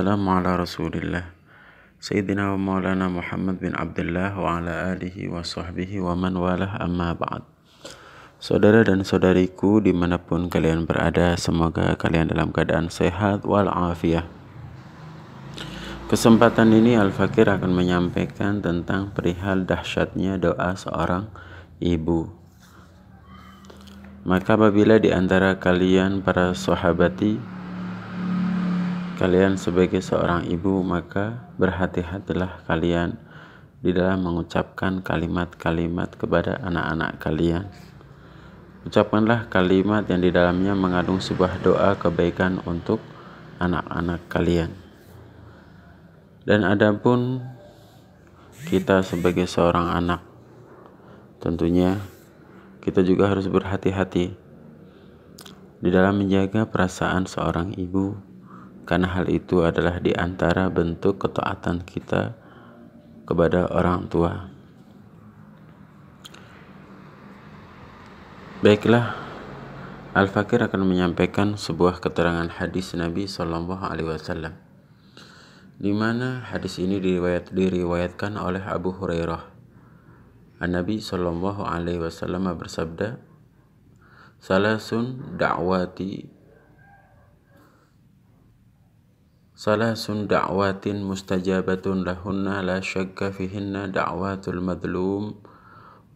والسلام على رسول الله سيدنا ومولانا محمد bin Abdullah wa ala alihi wa sahbihi wa man walah amma ba'd Saudara dan saudariku dimanapun kalian berada semoga kalian dalam keadaan sehat walafiat Kesempatan ini Al-Fakir akan menyampaikan tentang perihal dahsyatnya doa seorang ibu Maka apabila di antara kalian para sahabati kalian sebagai seorang ibu, maka berhati-hatilah kalian di dalam mengucapkan kalimat-kalimat kepada anak-anak kalian. Ucapkanlah kalimat yang di dalamnya mengandung sebuah doa kebaikan untuk anak-anak kalian. Dan adapun kita sebagai seorang anak, tentunya kita juga harus berhati-hati di dalam menjaga perasaan seorang ibu karena hal itu adalah di antara bentuk ketaatan kita kepada orang tua. Baiklah, Al-Fakir akan menyampaikan sebuah keterangan hadis Nabi Shallallahu Alaihi Wasallam, di mana hadis ini diriwayat, diriwayatkan oleh Abu Hurairah. An Nabi Shallallahu Alaihi Wasallam bersabda, "Salasun da'wati Salasun da'watin mustajabatun lahunna la syagga fihinna da'watul madlum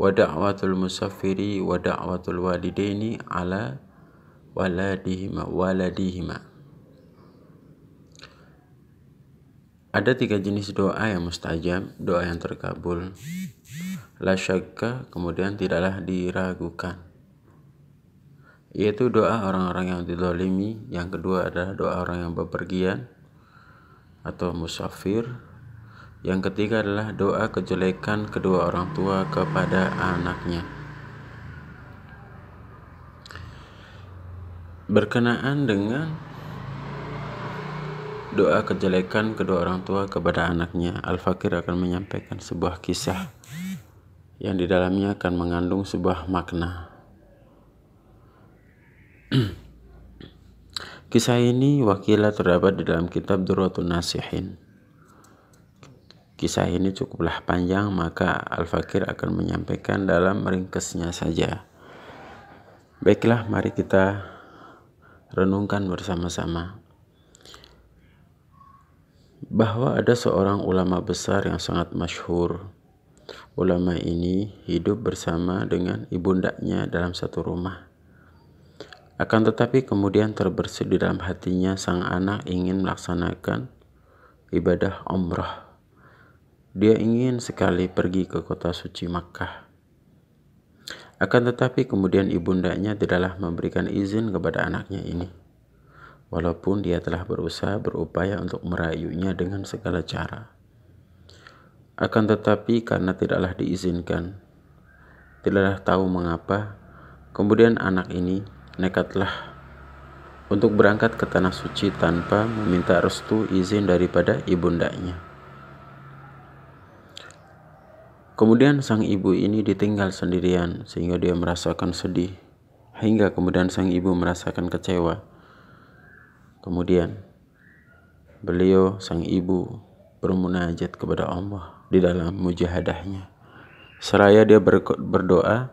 wa da'watul musafiri wa da'watul walidaini ala waladihima waladihima Ada tiga jenis doa yang mustajab, doa yang terkabul. La syakka kemudian tidaklah diragukan. Yaitu doa orang-orang yang didolimi. Yang kedua adalah doa orang yang bepergian atau musafir. Yang ketiga adalah doa kejelekan kedua orang tua kepada anaknya. Berkenaan dengan doa kejelekan kedua orang tua kepada anaknya, Al-Fakir akan menyampaikan sebuah kisah yang di dalamnya akan mengandung sebuah makna. Kisah ini wakilah terdapat di dalam kitab Durratun Nasihin. Kisah ini cukuplah panjang maka Al-Fakir akan menyampaikan dalam ringkesnya saja. Baiklah mari kita renungkan bersama-sama bahwa ada seorang ulama besar yang sangat masyhur. Ulama ini hidup bersama dengan ibundanya dalam satu rumah. Akan tetapi kemudian terbersih di dalam hatinya sang anak ingin melaksanakan ibadah umrah. Dia ingin sekali pergi ke kota suci Makkah. Akan tetapi kemudian ibundanya tidaklah memberikan izin kepada anaknya ini. Walaupun dia telah berusaha berupaya untuk merayunya dengan segala cara. Akan tetapi karena tidaklah diizinkan, tidaklah tahu mengapa, kemudian anak ini nekatlah untuk berangkat ke tanah suci tanpa meminta restu izin daripada ibundanya. Kemudian sang ibu ini ditinggal sendirian sehingga dia merasakan sedih hingga kemudian sang ibu merasakan kecewa. Kemudian beliau sang ibu bermunajat kepada Allah di dalam mujahadahnya. Seraya dia berdoa,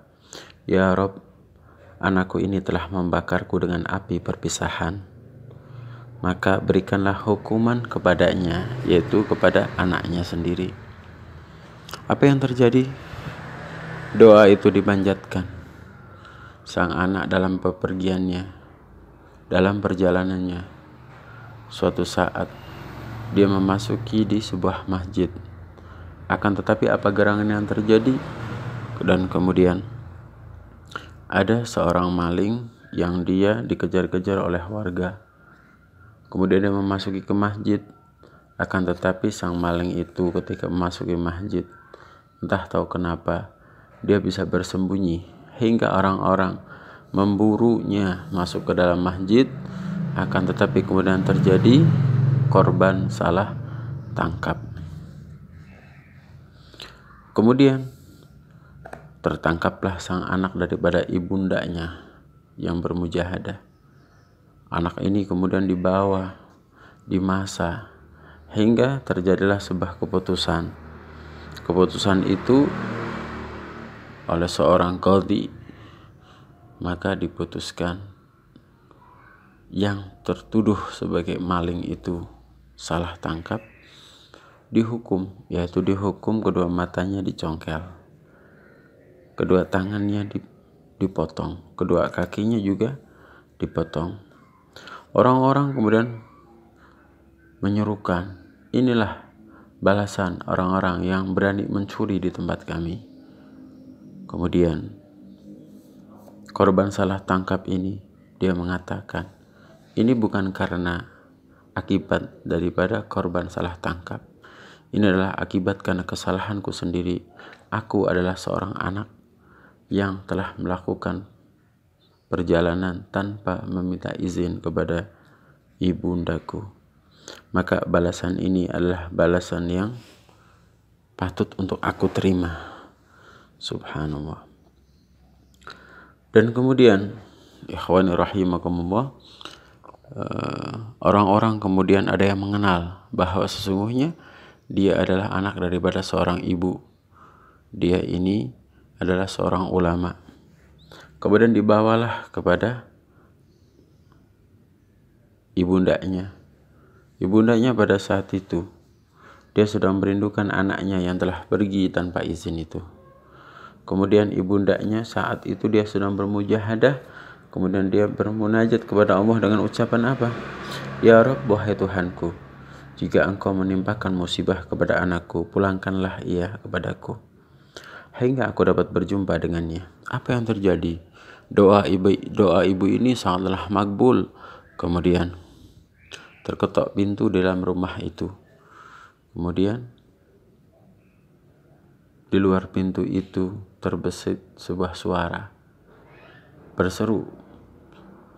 Ya Rob, anakku ini telah membakarku dengan api perpisahan, maka berikanlah hukuman kepadanya, yaitu kepada anaknya sendiri. Apa yang terjadi? Doa itu dimanjatkan. Sang anak dalam pepergiannya, dalam perjalanannya, suatu saat dia memasuki di sebuah masjid. Akan tetapi apa gerangan yang terjadi? Dan kemudian ada seorang maling yang dia dikejar-kejar oleh warga. Kemudian dia memasuki ke masjid. Akan tetapi sang maling itu ketika memasuki masjid, entah tahu kenapa, dia bisa bersembunyi hingga orang-orang memburunya masuk ke dalam masjid. Akan tetapi kemudian terjadi korban salah tangkap. Kemudian Tertangkaplah sang anak daripada ibundanya yang bermujahadah. Anak ini kemudian dibawa, dimasa, hingga terjadilah sebuah keputusan. Keputusan itu oleh seorang kodi maka diputuskan yang tertuduh sebagai maling itu salah tangkap dihukum yaitu dihukum kedua matanya dicongkel kedua tangannya dipotong, kedua kakinya juga dipotong. Orang-orang kemudian menyerukan, inilah balasan orang-orang yang berani mencuri di tempat kami. Kemudian korban salah tangkap ini dia mengatakan, ini bukan karena akibat daripada korban salah tangkap. Ini adalah akibat karena kesalahanku sendiri. Aku adalah seorang anak yang telah melakukan perjalanan tanpa meminta izin kepada ibundaku. Maka balasan ini adalah balasan yang patut untuk aku terima. Subhanallah. Dan kemudian, ikhwani rahimakumullah, eh, orang-orang kemudian ada yang mengenal bahwa sesungguhnya dia adalah anak daripada seorang ibu. Dia ini adalah seorang ulama. Kemudian dibawalah kepada ibundanya. Ibundanya pada saat itu dia sedang merindukan anaknya yang telah pergi tanpa izin itu. Kemudian ibundanya saat itu dia sedang bermujahadah Kemudian dia bermunajat kepada Allah dengan ucapan apa? Ya Rabb, wahai Tuhanku, jika engkau menimpakan musibah kepada anakku, pulangkanlah ia kepadaku hingga aku dapat berjumpa dengannya. Apa yang terjadi? Doa ibu, doa ibu ini sangatlah makbul. Kemudian terketok pintu dalam rumah itu. Kemudian di luar pintu itu terbesit sebuah suara. Berseru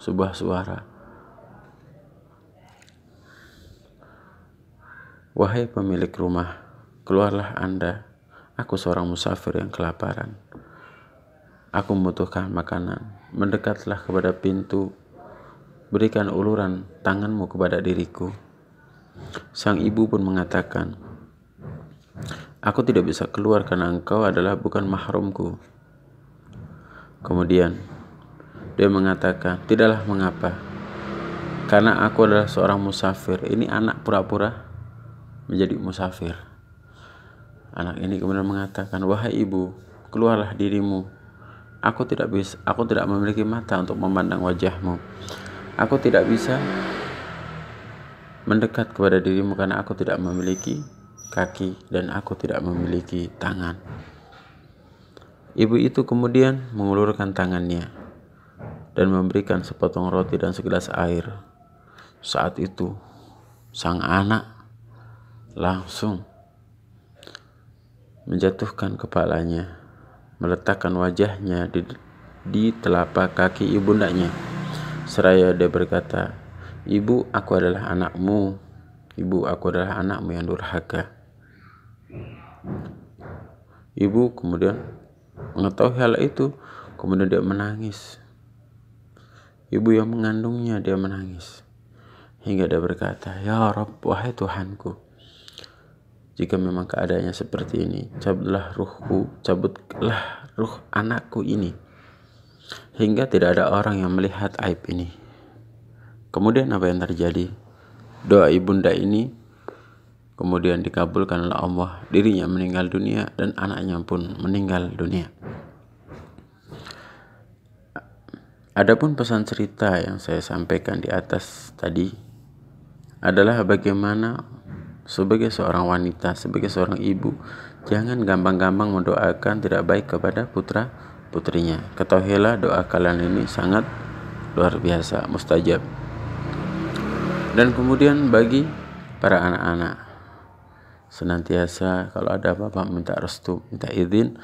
sebuah suara. Wahai pemilik rumah, keluarlah Anda Aku seorang musafir yang kelaparan. Aku membutuhkan makanan. Mendekatlah kepada pintu. Berikan uluran tanganmu kepada diriku. Sang ibu pun mengatakan, Aku tidak bisa keluar karena engkau adalah bukan mahrumku. Kemudian, dia mengatakan, Tidaklah mengapa, karena aku adalah seorang musafir. Ini anak pura-pura menjadi musafir. Anak ini kemudian mengatakan, "Wahai ibu, keluarlah dirimu. Aku tidak bisa, aku tidak memiliki mata untuk memandang wajahmu. Aku tidak bisa mendekat kepada dirimu karena aku tidak memiliki kaki dan aku tidak memiliki tangan." Ibu itu kemudian mengulurkan tangannya dan memberikan sepotong roti dan segelas air. Saat itu, sang anak langsung menjatuhkan kepalanya, meletakkan wajahnya di, di telapak kaki ibundanya. Seraya dia berkata, Ibu, aku adalah anakmu. Ibu, aku adalah anakmu yang durhaka. Ibu kemudian mengetahui hal itu, kemudian dia menangis. Ibu yang mengandungnya, dia menangis. Hingga dia berkata, Ya Rabb, wahai Tuhanku, jika memang keadaannya seperti ini, cabutlah ruhku, cabutlah ruh anakku ini, hingga tidak ada orang yang melihat aib ini. Kemudian apa yang terjadi? Doa ibunda ini kemudian dikabulkan oleh Allah, dirinya meninggal dunia dan anaknya pun meninggal dunia. Adapun pesan cerita yang saya sampaikan di atas tadi adalah bagaimana sebagai seorang wanita, sebagai seorang ibu, jangan gampang-gampang mendoakan tidak baik kepada putra putrinya. Ketahuilah doa kalian ini sangat luar biasa, mustajab. Dan kemudian bagi para anak-anak, senantiasa kalau ada apa-apa minta restu, minta izin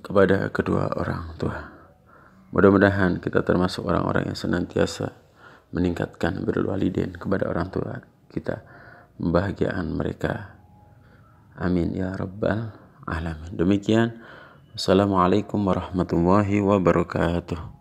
kepada kedua orang tua. Mudah-mudahan kita termasuk orang-orang yang senantiasa meningkatkan berwalidin kepada orang tua kita pembahagiaan mereka amin ya rabbal alamin demikian assalamualaikum warahmatullahi wabarakatuh